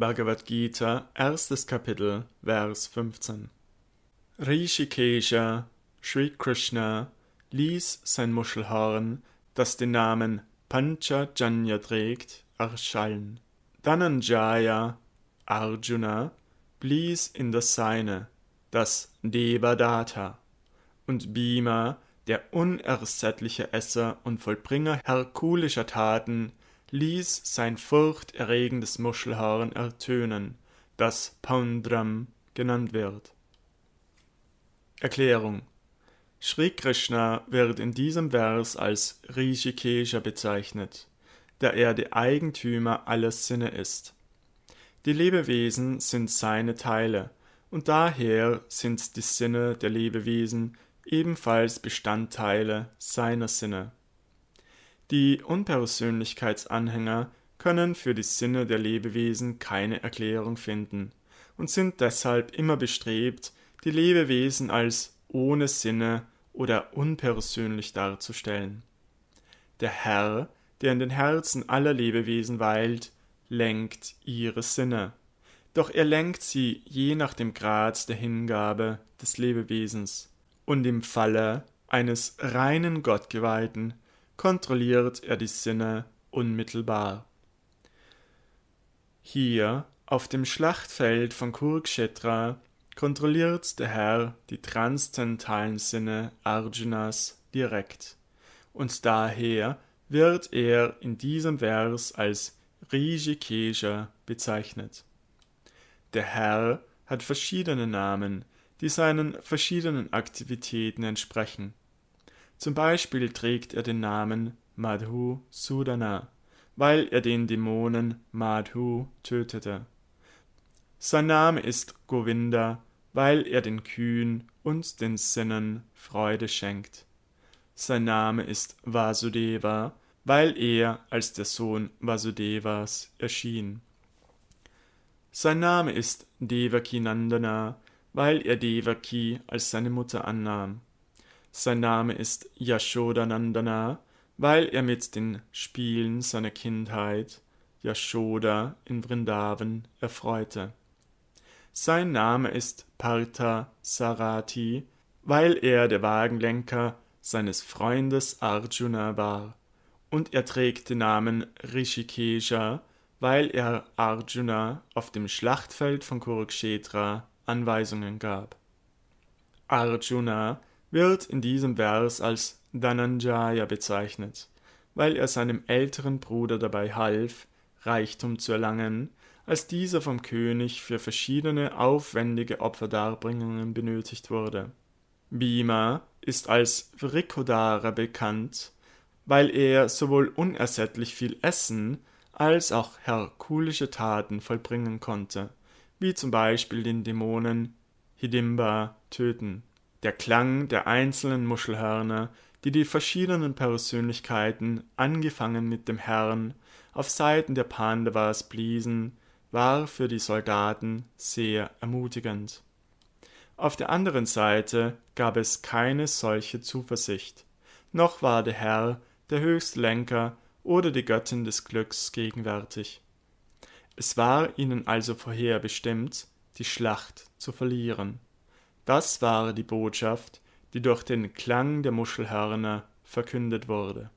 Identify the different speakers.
Speaker 1: Bhagavad Gita, erstes Kapitel, Vers 15. Rishikesha, Sri Krishna, ließ sein Muschelhorn, das den Namen Pancha Janya trägt, erschallen. Dhananjaya, Arjuna, blies in das Seine, das Devadatta, und Bhima, der unersättliche Esser und Vollbringer herkulischer Taten, ließ sein furchterregendes Muschelhorn ertönen, das Poundram genannt wird. Erklärung Sri Krishna wird in diesem Vers als Rishikesha bezeichnet, da er der Eigentümer aller Sinne ist. Die Lebewesen sind seine Teile, und daher sind die Sinne der Lebewesen ebenfalls Bestandteile seiner Sinne. Die Unpersönlichkeitsanhänger können für die Sinne der Lebewesen keine Erklärung finden und sind deshalb immer bestrebt, die Lebewesen als ohne Sinne oder unpersönlich darzustellen. Der Herr, der in den Herzen aller Lebewesen weilt, lenkt ihre Sinne, doch er lenkt sie je nach dem Grad der Hingabe des Lebewesens. Und im Falle eines reinen Gottgeweihten kontrolliert er die Sinne unmittelbar. Hier auf dem Schlachtfeld von Kurukshetra kontrolliert der Herr die transzendentalen Sinne Arjunas direkt und daher wird er in diesem Vers als Rijikesha bezeichnet. Der Herr hat verschiedene Namen, die seinen verschiedenen Aktivitäten entsprechen. Zum Beispiel trägt er den Namen Madhu Sudana, weil er den Dämonen Madhu tötete. Sein Name ist Govinda, weil er den Kühen und den Sinnen Freude schenkt. Sein Name ist Vasudeva, weil er als der Sohn Vasudevas erschien. Sein Name ist Devaki Nandana, weil er Devaki als seine Mutter annahm. Sein Name ist Yashoda Nandana, weil er mit den Spielen seiner Kindheit Yashoda in Vrindavan erfreute. Sein Name ist Partha Sarati, weil er der Wagenlenker seines Freundes Arjuna war, und er trägt den Namen Rishikesha, weil er Arjuna auf dem Schlachtfeld von Kurukshetra Anweisungen gab. Arjuna wird in diesem Vers als Dhananjaya bezeichnet, weil er seinem älteren Bruder dabei half, Reichtum zu erlangen, als dieser vom König für verschiedene aufwendige Opferdarbringungen benötigt wurde. Bhima ist als Vrikodara bekannt, weil er sowohl unersättlich viel Essen als auch herkulische Taten vollbringen konnte, wie zum Beispiel den Dämonen Hidimba töten der Klang der einzelnen Muschelhörner, die die verschiedenen Persönlichkeiten, angefangen mit dem Herrn, auf Seiten der Pandavas bliesen, war für die Soldaten sehr ermutigend. Auf der anderen Seite gab es keine solche Zuversicht, noch war der Herr, der Höchstlenker oder die Göttin des Glücks gegenwärtig. Es war ihnen also vorherbestimmt, die Schlacht zu verlieren. Das war die Botschaft, die durch den Klang der Muschelhörner verkündet wurde